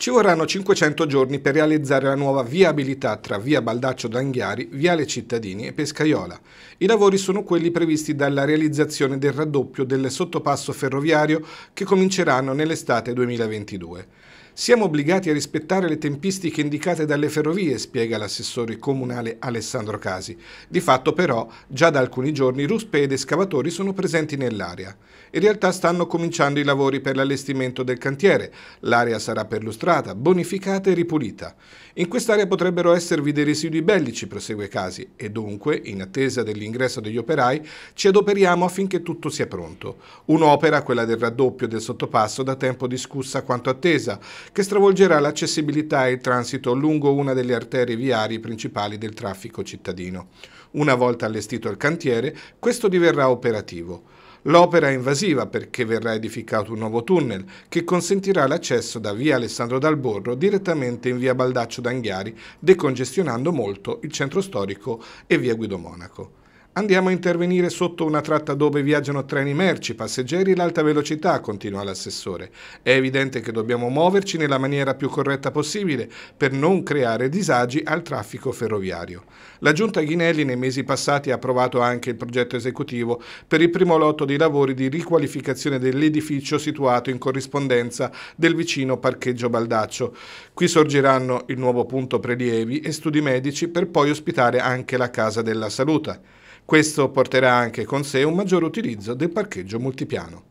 Ci vorranno 500 giorni per realizzare la nuova viabilità tra via Baldaccio d'Anghiari, Viale Cittadini e Pescaiola. I lavori sono quelli previsti dalla realizzazione del raddoppio del sottopasso ferroviario che cominceranno nell'estate 2022. Siamo obbligati a rispettare le tempistiche indicate dalle ferrovie, spiega l'assessore comunale Alessandro Casi. Di fatto però già da alcuni giorni ruspe ed escavatori sono presenti nell'area. In realtà stanno cominciando i lavori per l'allestimento del cantiere. L'area sarà perlustrata, bonificata e ripulita. In quest'area potrebbero esservi dei residui bellici, prosegue Casi, e dunque, in attesa dell'ingresso degli operai, ci adoperiamo affinché tutto sia pronto. Un'opera, quella del raddoppio del sottopasso, da tempo discussa quanto attesa, che stravolgerà l'accessibilità e il transito lungo una delle arterie viarie principali del traffico cittadino. Una volta allestito il cantiere, questo diverrà operativo. L'opera è invasiva perché verrà edificato un nuovo tunnel che consentirà l'accesso da via Alessandro dal Borro direttamente in via Baldaccio d'Anghiari, decongestionando molto il centro storico e via Guido Monaco. Andiamo a intervenire sotto una tratta dove viaggiano treni merci, passeggeri e l'alta velocità, continua l'assessore. È evidente che dobbiamo muoverci nella maniera più corretta possibile per non creare disagi al traffico ferroviario. La Giunta Ghinelli nei mesi passati ha approvato anche il progetto esecutivo per il primo lotto di lavori di riqualificazione dell'edificio situato in corrispondenza del vicino parcheggio Baldaccio. Qui sorgeranno il nuovo punto prelievi e studi medici per poi ospitare anche la Casa della Salute. Questo porterà anche con sé un maggior utilizzo del parcheggio multipiano.